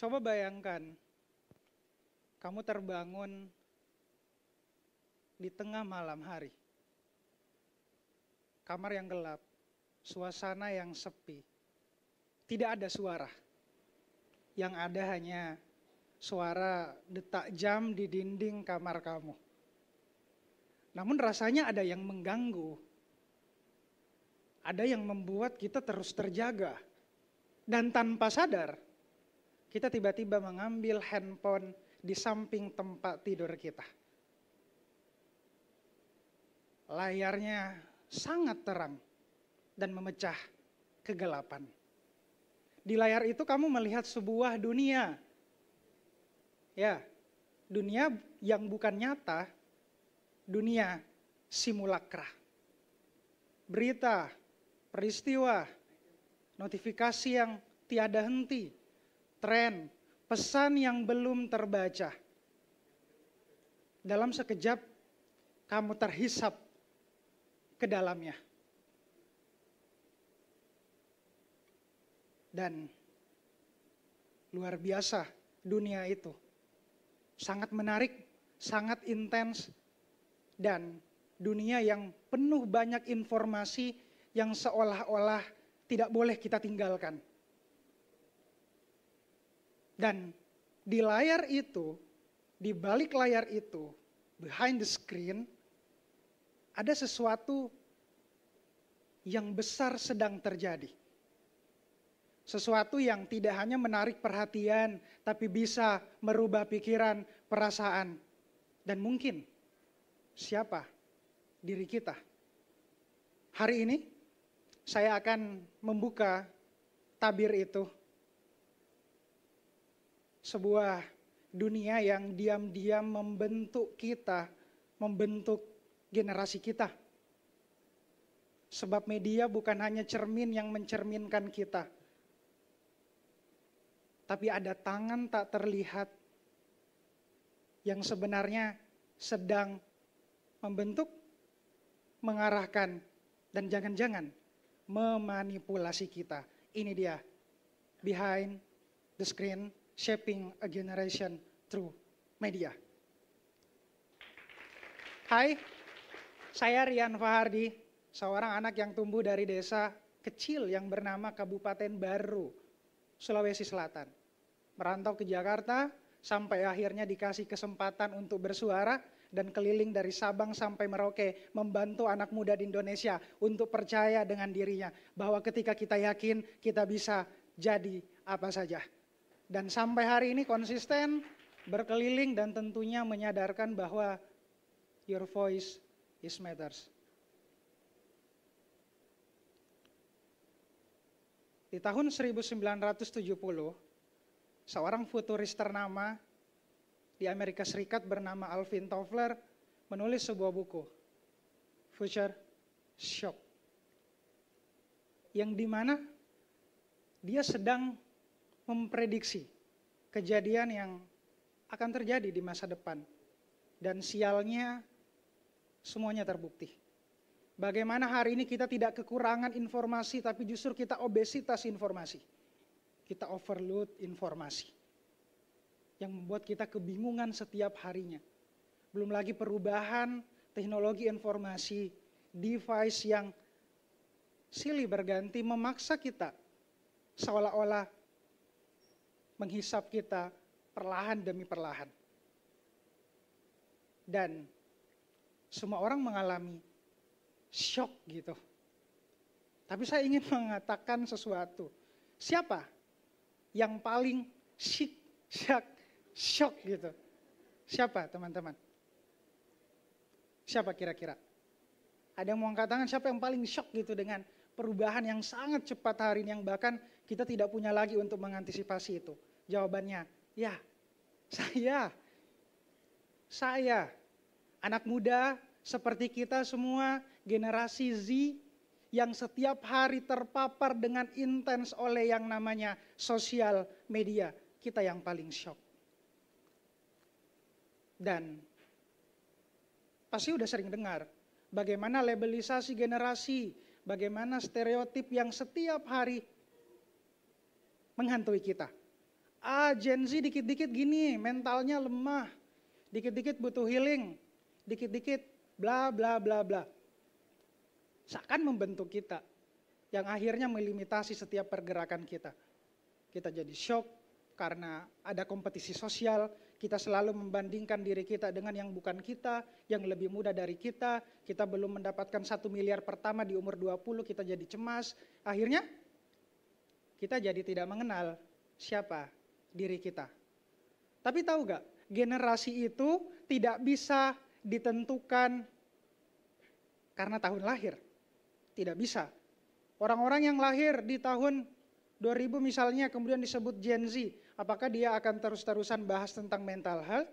Coba bayangkan, kamu terbangun di tengah malam hari. Kamar yang gelap, suasana yang sepi, tidak ada suara. Yang ada hanya suara detak jam di dinding kamar kamu. Namun rasanya ada yang mengganggu. Ada yang membuat kita terus terjaga. Dan tanpa sadar, kita tiba-tiba mengambil handphone di samping tempat tidur kita. Layarnya sangat terang dan memecah kegelapan. Di layar itu kamu melihat sebuah dunia. Ya, dunia yang bukan nyata, dunia simulakra. Berita, peristiwa, notifikasi yang tiada henti, tren, pesan yang belum terbaca. Dalam sekejap kamu terhisap ke dalamnya. Dan luar biasa dunia itu. Sangat menarik, sangat intens, dan dunia yang penuh banyak informasi yang seolah-olah tidak boleh kita tinggalkan. Dan di layar itu, di balik layar itu, behind the screen, ada sesuatu yang besar sedang terjadi. Sesuatu yang tidak hanya menarik perhatian, tapi bisa merubah pikiran, perasaan, dan mungkin siapa diri kita. Hari ini saya akan membuka tabir itu sebuah dunia yang diam-diam membentuk kita, membentuk generasi kita. Sebab media bukan hanya cermin yang mencerminkan kita, tapi ada tangan tak terlihat yang sebenarnya sedang membentuk, mengarahkan, dan jangan-jangan memanipulasi kita. Ini dia, behind the screen shaping a generation through media. Hai, saya Rian Fahardi, seorang anak yang tumbuh dari desa kecil yang bernama Kabupaten Baru, Sulawesi Selatan. Merantau ke Jakarta, sampai akhirnya dikasih kesempatan untuk bersuara, dan keliling dari Sabang sampai Merauke membantu anak muda di Indonesia untuk percaya dengan dirinya bahwa ketika kita yakin kita bisa jadi apa saja. Dan sampai hari ini konsisten berkeliling dan tentunya menyadarkan bahwa your voice is matters. Di tahun 1970, seorang futuris ternama di Amerika Serikat bernama Alvin Toffler menulis sebuah buku, Future Shock. Yang dimana dia sedang memprediksi kejadian yang akan terjadi di masa depan. Dan sialnya semuanya terbukti. Bagaimana hari ini kita tidak kekurangan informasi tapi justru kita obesitas informasi. Kita overload informasi. Yang membuat kita kebingungan setiap harinya. Belum lagi perubahan teknologi informasi, device yang silih berganti memaksa kita seolah-olah menghisap kita perlahan demi perlahan. Dan semua orang mengalami shock gitu. Tapi saya ingin mengatakan sesuatu. Siapa yang paling shock, shock, shock gitu? Siapa teman-teman? Siapa kira-kira? Ada yang mau angkat tangan siapa yang paling shock gitu dengan perubahan yang sangat cepat hari ini yang bahkan kita tidak punya lagi untuk mengantisipasi itu. Jawabannya, ya, saya. Saya, anak muda seperti kita semua, generasi Z yang setiap hari terpapar dengan intens oleh yang namanya sosial media. Kita yang paling shock. Dan pasti udah sering dengar bagaimana labelisasi generasi, bagaimana stereotip yang setiap hari menghantui kita. Ah Gen Z dikit-dikit gini, mentalnya lemah. Dikit-dikit butuh healing. Dikit-dikit bla bla bla bla. Seakan membentuk kita. Yang akhirnya melimitasi setiap pergerakan kita. Kita jadi shock karena ada kompetisi sosial. Kita selalu membandingkan diri kita dengan yang bukan kita, yang lebih muda dari kita. Kita belum mendapatkan satu miliar pertama di umur 20, kita jadi cemas. Akhirnya kita jadi tidak mengenal siapa diri kita. Tapi tahu gak, generasi itu tidak bisa ditentukan karena tahun lahir. Tidak bisa. Orang-orang yang lahir di tahun 2000 misalnya kemudian disebut Gen Z, apakah dia akan terus-terusan bahas tentang mental health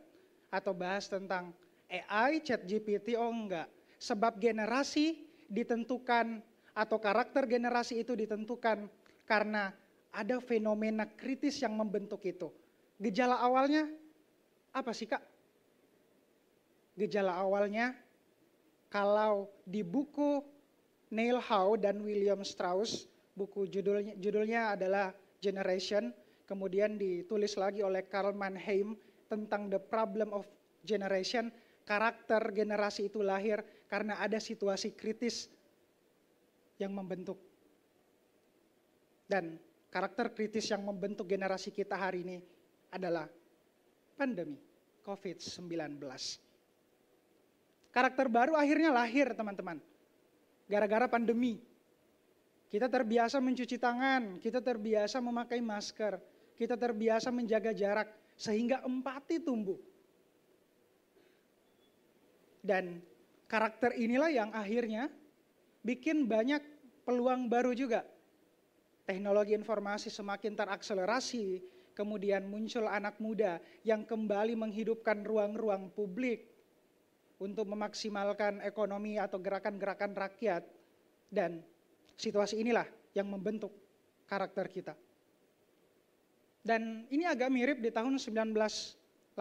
atau bahas tentang AI, chat GPT, oh enggak. Sebab generasi ditentukan atau karakter generasi itu ditentukan karena ada fenomena kritis yang membentuk itu. Gejala awalnya apa sih kak? Gejala awalnya kalau di buku Neil Howe dan William Strauss, buku judulnya, judulnya adalah Generation, kemudian ditulis lagi oleh Karl Mannheim tentang The Problem of Generation, karakter generasi itu lahir karena ada situasi kritis yang membentuk. Dan karakter kritis yang membentuk generasi kita hari ini adalah pandemi COVID-19. Karakter baru akhirnya lahir teman-teman. Gara-gara pandemi. Kita terbiasa mencuci tangan, kita terbiasa memakai masker, kita terbiasa menjaga jarak sehingga empati tumbuh. Dan karakter inilah yang akhirnya bikin banyak peluang baru juga teknologi informasi semakin terakselerasi, kemudian muncul anak muda yang kembali menghidupkan ruang-ruang publik untuk memaksimalkan ekonomi atau gerakan-gerakan rakyat. Dan situasi inilah yang membentuk karakter kita. Dan ini agak mirip di tahun 1918,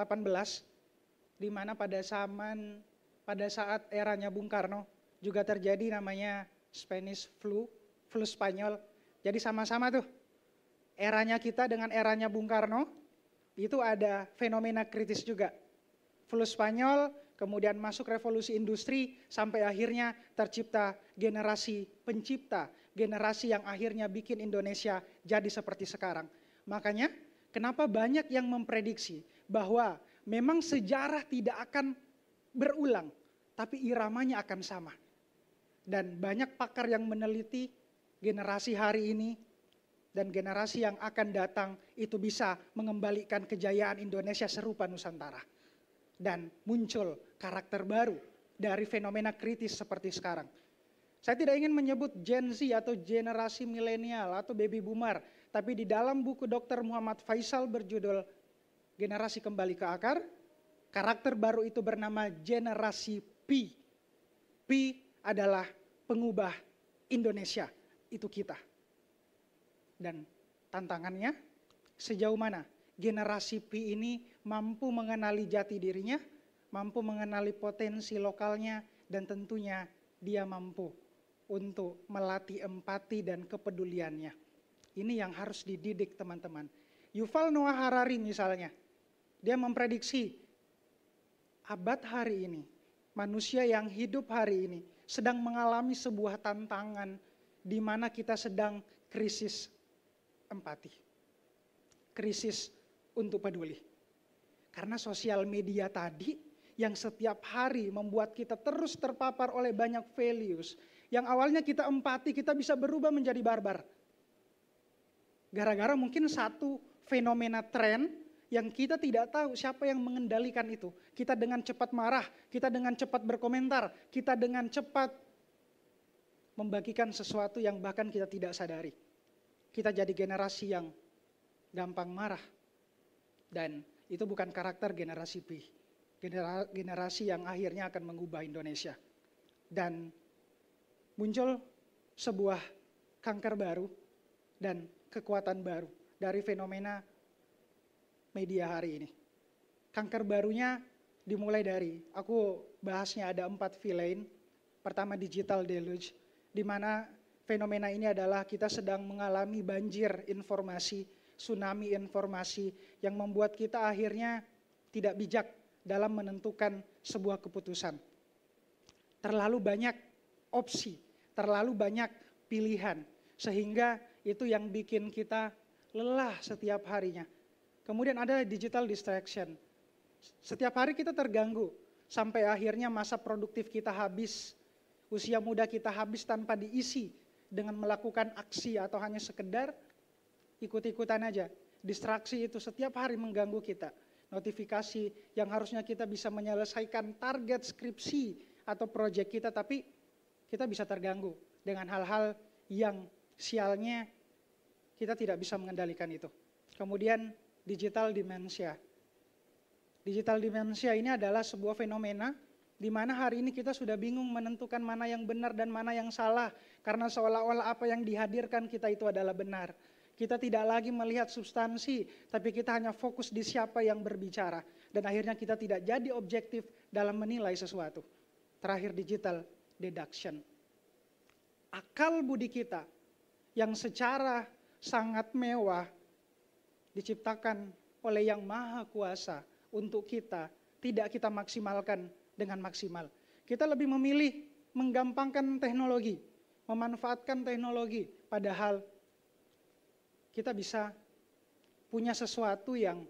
di mana pada zaman pada saat eranya Bung Karno juga terjadi namanya Spanish flu, flu Spanyol jadi sama-sama tuh. Eranya kita dengan eranya Bung Karno itu ada fenomena kritis juga. Flu Spanyol, kemudian masuk revolusi industri sampai akhirnya tercipta generasi pencipta, generasi yang akhirnya bikin Indonesia jadi seperti sekarang. Makanya kenapa banyak yang memprediksi bahwa memang sejarah tidak akan berulang, tapi iramanya akan sama. Dan banyak pakar yang meneliti generasi hari ini dan generasi yang akan datang itu bisa mengembalikan kejayaan Indonesia serupa Nusantara. Dan muncul karakter baru dari fenomena kritis seperti sekarang. Saya tidak ingin menyebut Gen Z atau generasi milenial atau baby boomer, tapi di dalam buku Dr. Muhammad Faisal berjudul Generasi Kembali ke Akar, karakter baru itu bernama generasi P. P adalah pengubah Indonesia itu kita. Dan tantangannya sejauh mana generasi P ini mampu mengenali jati dirinya, mampu mengenali potensi lokalnya, dan tentunya dia mampu untuk melatih empati dan kepeduliannya. Ini yang harus dididik teman-teman. Yuval Noah Harari misalnya, dia memprediksi abad hari ini, manusia yang hidup hari ini sedang mengalami sebuah tantangan di mana kita sedang krisis empati. Krisis untuk peduli. Karena sosial media tadi yang setiap hari membuat kita terus terpapar oleh banyak values. Yang awalnya kita empati, kita bisa berubah menjadi barbar. Gara-gara mungkin satu fenomena tren yang kita tidak tahu siapa yang mengendalikan itu. Kita dengan cepat marah, kita dengan cepat berkomentar, kita dengan cepat membagikan sesuatu yang bahkan kita tidak sadari. Kita jadi generasi yang gampang marah. Dan itu bukan karakter generasi B. generasi yang akhirnya akan mengubah Indonesia. Dan muncul sebuah kanker baru dan kekuatan baru dari fenomena media hari ini. Kanker barunya dimulai dari, aku bahasnya ada empat villain. Pertama digital deluge, di mana fenomena ini adalah kita sedang mengalami banjir informasi, tsunami informasi yang membuat kita akhirnya tidak bijak dalam menentukan sebuah keputusan. Terlalu banyak opsi, terlalu banyak pilihan, sehingga itu yang bikin kita lelah setiap harinya. Kemudian ada digital distraction. Setiap hari kita terganggu, sampai akhirnya masa produktif kita habis, usia muda kita habis tanpa diisi dengan melakukan aksi atau hanya sekedar ikut-ikutan aja. Distraksi itu setiap hari mengganggu kita. Notifikasi yang harusnya kita bisa menyelesaikan target skripsi atau proyek kita tapi kita bisa terganggu dengan hal-hal yang sialnya kita tidak bisa mengendalikan itu. Kemudian digital dimensia. Digital dimensia ini adalah sebuah fenomena di mana hari ini kita sudah bingung menentukan mana yang benar dan mana yang salah karena seolah-olah apa yang dihadirkan kita itu adalah benar. Kita tidak lagi melihat substansi, tapi kita hanya fokus di siapa yang berbicara dan akhirnya kita tidak jadi objektif dalam menilai sesuatu. Terakhir digital deduction. Akal budi kita yang secara sangat mewah diciptakan oleh yang maha kuasa untuk kita tidak kita maksimalkan dengan maksimal. Kita lebih memilih menggampangkan teknologi, memanfaatkan teknologi, padahal kita bisa punya sesuatu yang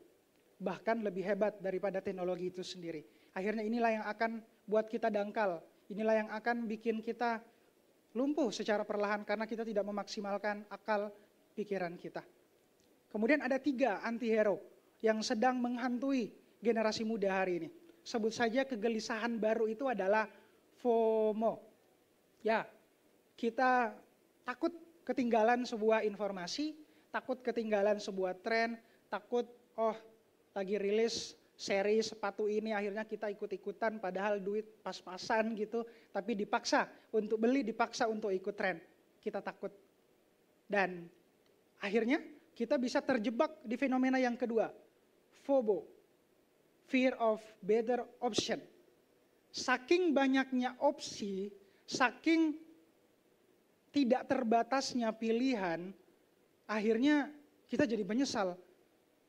bahkan lebih hebat daripada teknologi itu sendiri. Akhirnya inilah yang akan buat kita dangkal, inilah yang akan bikin kita lumpuh secara perlahan karena kita tidak memaksimalkan akal pikiran kita. Kemudian ada tiga antihero yang sedang menghantui generasi muda hari ini sebut saja kegelisahan baru itu adalah FOMO. Ya, kita takut ketinggalan sebuah informasi, takut ketinggalan sebuah tren, takut oh lagi rilis seri sepatu ini akhirnya kita ikut-ikutan padahal duit pas-pasan gitu, tapi dipaksa untuk beli, dipaksa untuk ikut tren. Kita takut. Dan akhirnya kita bisa terjebak di fenomena yang kedua, FOBO, fear of better option. Saking banyaknya opsi, saking tidak terbatasnya pilihan, akhirnya kita jadi menyesal.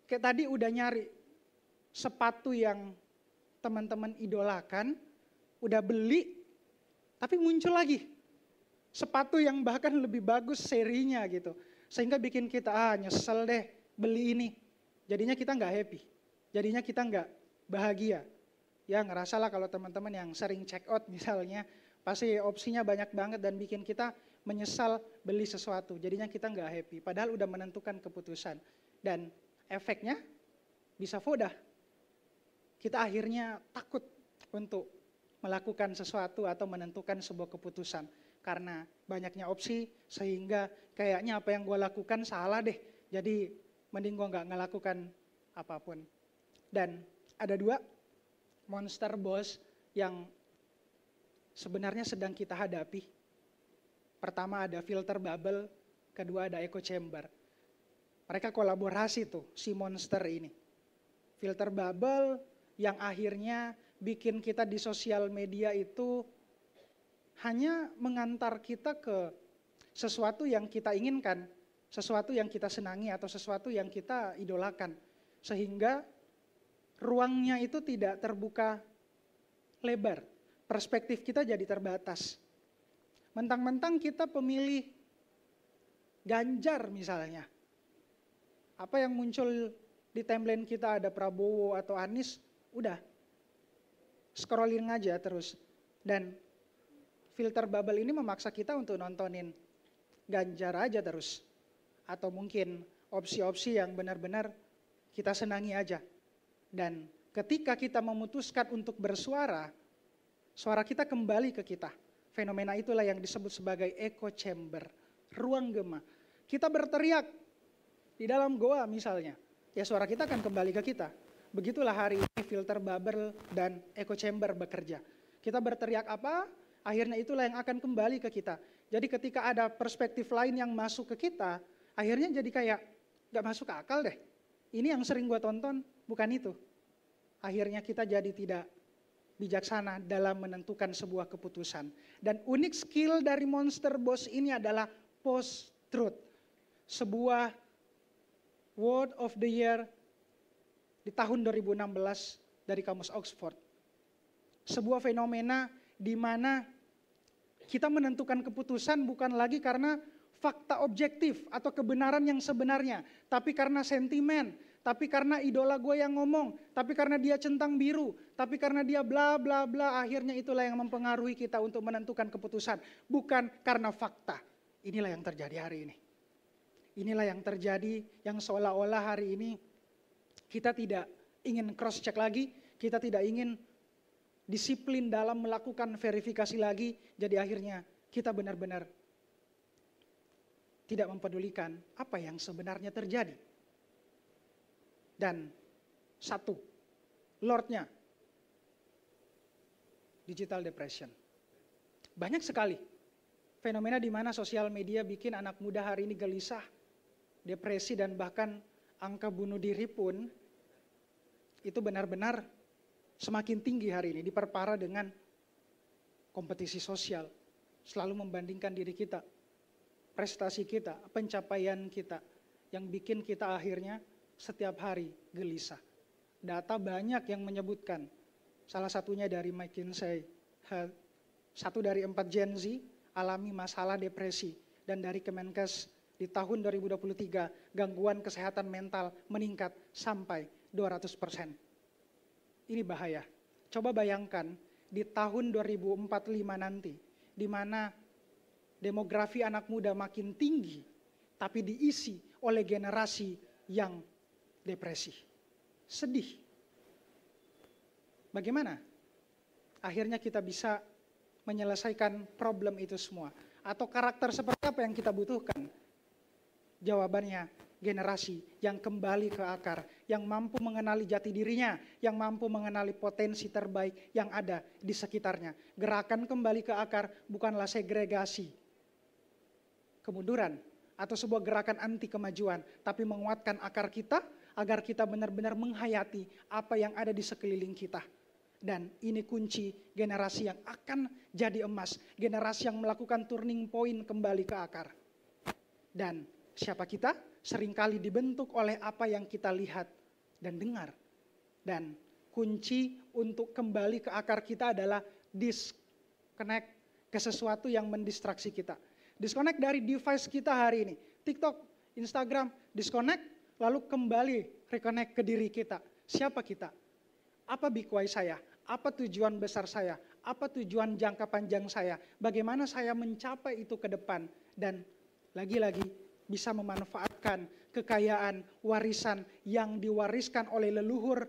Kayak tadi udah nyari sepatu yang teman-teman idolakan, udah beli, tapi muncul lagi sepatu yang bahkan lebih bagus serinya gitu. Sehingga bikin kita, ah nyesel deh beli ini. Jadinya kita nggak happy. Jadinya kita nggak bahagia. Ya ngerasalah kalau teman-teman yang sering check out misalnya, pasti opsinya banyak banget dan bikin kita menyesal beli sesuatu. Jadinya kita nggak happy, padahal udah menentukan keputusan. Dan efeknya bisa foda Kita akhirnya takut untuk melakukan sesuatu atau menentukan sebuah keputusan. Karena banyaknya opsi sehingga kayaknya apa yang gue lakukan salah deh. Jadi mending gue nggak ngelakukan apapun. Dan ada dua monster boss yang sebenarnya sedang kita hadapi. Pertama ada filter bubble, kedua ada echo chamber. Mereka kolaborasi tuh si monster ini. Filter bubble yang akhirnya bikin kita di sosial media itu hanya mengantar kita ke sesuatu yang kita inginkan, sesuatu yang kita senangi atau sesuatu yang kita idolakan. Sehingga ruangnya itu tidak terbuka lebar. Perspektif kita jadi terbatas. Mentang-mentang kita pemilih Ganjar misalnya. Apa yang muncul di timeline kita ada Prabowo atau Anies, udah scrolling aja terus. Dan filter bubble ini memaksa kita untuk nontonin Ganjar aja terus. Atau mungkin opsi-opsi yang benar-benar kita senangi aja. Dan ketika kita memutuskan untuk bersuara, suara kita kembali ke kita. Fenomena itulah yang disebut sebagai echo chamber, ruang gema. Kita berteriak di dalam goa misalnya, ya suara kita akan kembali ke kita. Begitulah hari ini filter bubble dan echo chamber bekerja. Kita berteriak apa, akhirnya itulah yang akan kembali ke kita. Jadi ketika ada perspektif lain yang masuk ke kita, akhirnya jadi kayak gak masuk akal deh. Ini yang sering gue tonton, Bukan itu. Akhirnya kita jadi tidak bijaksana dalam menentukan sebuah keputusan. Dan unik skill dari monster boss ini adalah post truth. Sebuah word of the year di tahun 2016 dari kamus Oxford. Sebuah fenomena di mana kita menentukan keputusan bukan lagi karena fakta objektif atau kebenaran yang sebenarnya, tapi karena sentimen, tapi karena idola gue yang ngomong, tapi karena dia centang biru, tapi karena dia bla bla bla, akhirnya itulah yang mempengaruhi kita untuk menentukan keputusan, bukan karena fakta. Inilah yang terjadi hari ini. Inilah yang terjadi yang seolah-olah hari ini kita tidak ingin cross check lagi, kita tidak ingin disiplin dalam melakukan verifikasi lagi, jadi akhirnya kita benar-benar tidak mempedulikan apa yang sebenarnya terjadi dan satu, Lordnya. Digital depression. Banyak sekali fenomena di mana sosial media bikin anak muda hari ini gelisah, depresi dan bahkan angka bunuh diri pun itu benar-benar semakin tinggi hari ini diperparah dengan kompetisi sosial. Selalu membandingkan diri kita, prestasi kita, pencapaian kita yang bikin kita akhirnya setiap hari gelisah. Data banyak yang menyebutkan, salah satunya dari McKinsey, satu dari empat Gen Z alami masalah depresi, dan dari Kemenkes di tahun 2023 gangguan kesehatan mental meningkat sampai 200 persen. Ini bahaya. Coba bayangkan di tahun 2045 nanti, di mana demografi anak muda makin tinggi, tapi diisi oleh generasi yang depresi, sedih. Bagaimana akhirnya kita bisa menyelesaikan problem itu semua? Atau karakter seperti apa yang kita butuhkan? Jawabannya generasi yang kembali ke akar, yang mampu mengenali jati dirinya, yang mampu mengenali potensi terbaik yang ada di sekitarnya. Gerakan kembali ke akar bukanlah segregasi, kemunduran, atau sebuah gerakan anti kemajuan, tapi menguatkan akar kita agar kita benar-benar menghayati apa yang ada di sekeliling kita. Dan ini kunci generasi yang akan jadi emas, generasi yang melakukan turning point kembali ke akar. Dan siapa kita? Seringkali dibentuk oleh apa yang kita lihat dan dengar. Dan kunci untuk kembali ke akar kita adalah disconnect ke sesuatu yang mendistraksi kita. Disconnect dari device kita hari ini. TikTok, Instagram, disconnect lalu kembali reconnect ke diri kita. Siapa kita? Apa bikwai saya? Apa tujuan besar saya? Apa tujuan jangka panjang saya? Bagaimana saya mencapai itu ke depan? Dan lagi-lagi bisa memanfaatkan kekayaan, warisan yang diwariskan oleh leluhur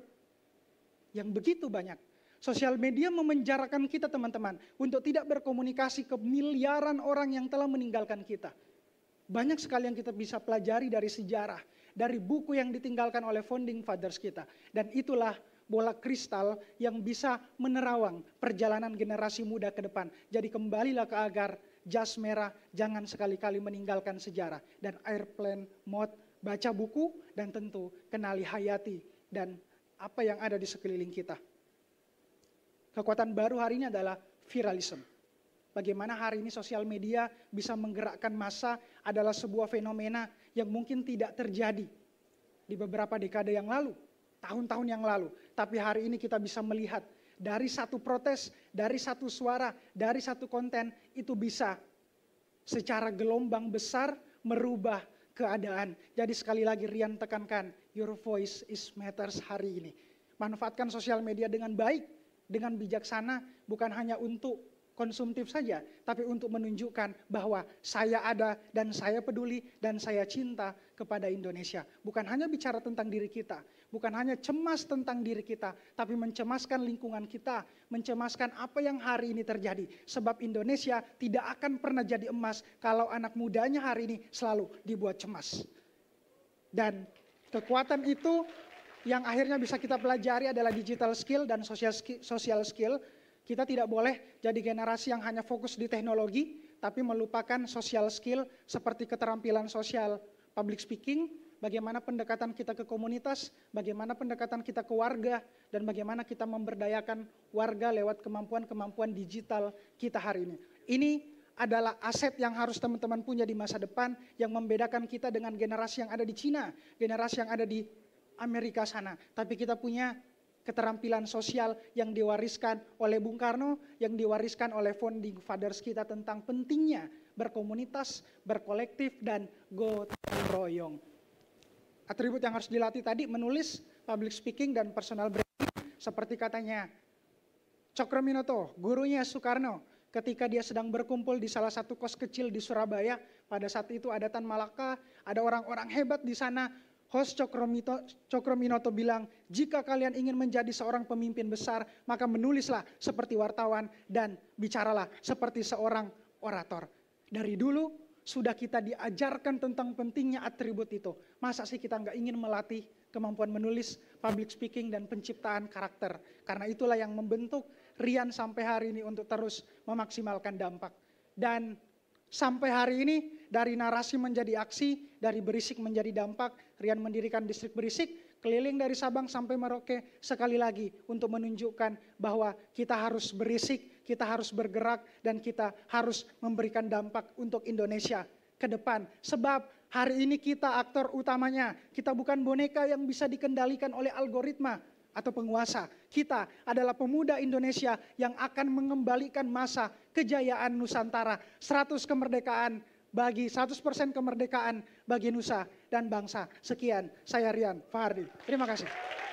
yang begitu banyak. Sosial media memenjarakan kita teman-teman untuk tidak berkomunikasi ke miliaran orang yang telah meninggalkan kita. Banyak sekali yang kita bisa pelajari dari sejarah dari buku yang ditinggalkan oleh founding fathers kita. Dan itulah bola kristal yang bisa menerawang perjalanan generasi muda ke depan. Jadi kembalilah ke agar jas merah, jangan sekali-kali meninggalkan sejarah. Dan airplane mode, baca buku, dan tentu kenali hayati dan apa yang ada di sekeliling kita. Kekuatan baru hari ini adalah viralism. Bagaimana hari ini sosial media bisa menggerakkan massa adalah sebuah fenomena yang mungkin tidak terjadi di beberapa dekade yang lalu, tahun-tahun yang lalu. Tapi hari ini kita bisa melihat dari satu protes, dari satu suara, dari satu konten itu bisa secara gelombang besar merubah keadaan. Jadi sekali lagi Rian tekankan, your voice is matters hari ini. Manfaatkan sosial media dengan baik, dengan bijaksana, bukan hanya untuk konsumtif saja, tapi untuk menunjukkan bahwa saya ada dan saya peduli dan saya cinta kepada Indonesia. Bukan hanya bicara tentang diri kita, bukan hanya cemas tentang diri kita, tapi mencemaskan lingkungan kita, mencemaskan apa yang hari ini terjadi. Sebab Indonesia tidak akan pernah jadi emas kalau anak mudanya hari ini selalu dibuat cemas. Dan kekuatan itu yang akhirnya bisa kita pelajari adalah digital skill dan social skill, skill kita tidak boleh jadi generasi yang hanya fokus di teknologi, tapi melupakan social skill seperti keterampilan sosial, public speaking, bagaimana pendekatan kita ke komunitas, bagaimana pendekatan kita ke warga, dan bagaimana kita memberdayakan warga lewat kemampuan-kemampuan digital kita hari ini. Ini adalah aset yang harus teman-teman punya di masa depan yang membedakan kita dengan generasi yang ada di Cina, generasi yang ada di Amerika sana. Tapi kita punya keterampilan sosial yang diwariskan oleh Bung Karno, yang diwariskan oleh founding fathers kita tentang pentingnya berkomunitas, berkolektif, dan gotong royong. Atribut yang harus dilatih tadi menulis, public speaking, dan personal branding. Seperti katanya Cokroaminoto, gurunya Soekarno, ketika dia sedang berkumpul di salah satu kos kecil di Surabaya, pada saat itu ada Tan Malaka, ada orang-orang hebat di sana, Hos Cokromito, Cokrominoto bilang, jika kalian ingin menjadi seorang pemimpin besar, maka menulislah seperti wartawan dan bicaralah seperti seorang orator. Dari dulu sudah kita diajarkan tentang pentingnya atribut itu. Masa sih kita nggak ingin melatih kemampuan menulis, public speaking, dan penciptaan karakter. Karena itulah yang membentuk Rian sampai hari ini untuk terus memaksimalkan dampak. Dan sampai hari ini dari narasi menjadi aksi, dari berisik menjadi dampak, Rian mendirikan distrik berisik, keliling dari Sabang sampai Merauke sekali lagi untuk menunjukkan bahwa kita harus berisik, kita harus bergerak, dan kita harus memberikan dampak untuk Indonesia ke depan. Sebab hari ini kita aktor utamanya, kita bukan boneka yang bisa dikendalikan oleh algoritma atau penguasa. Kita adalah pemuda Indonesia yang akan mengembalikan masa kejayaan Nusantara, 100 kemerdekaan bagi 100% kemerdekaan bagi nusa dan bangsa. Sekian, saya Rian Fahardi. Terima kasih.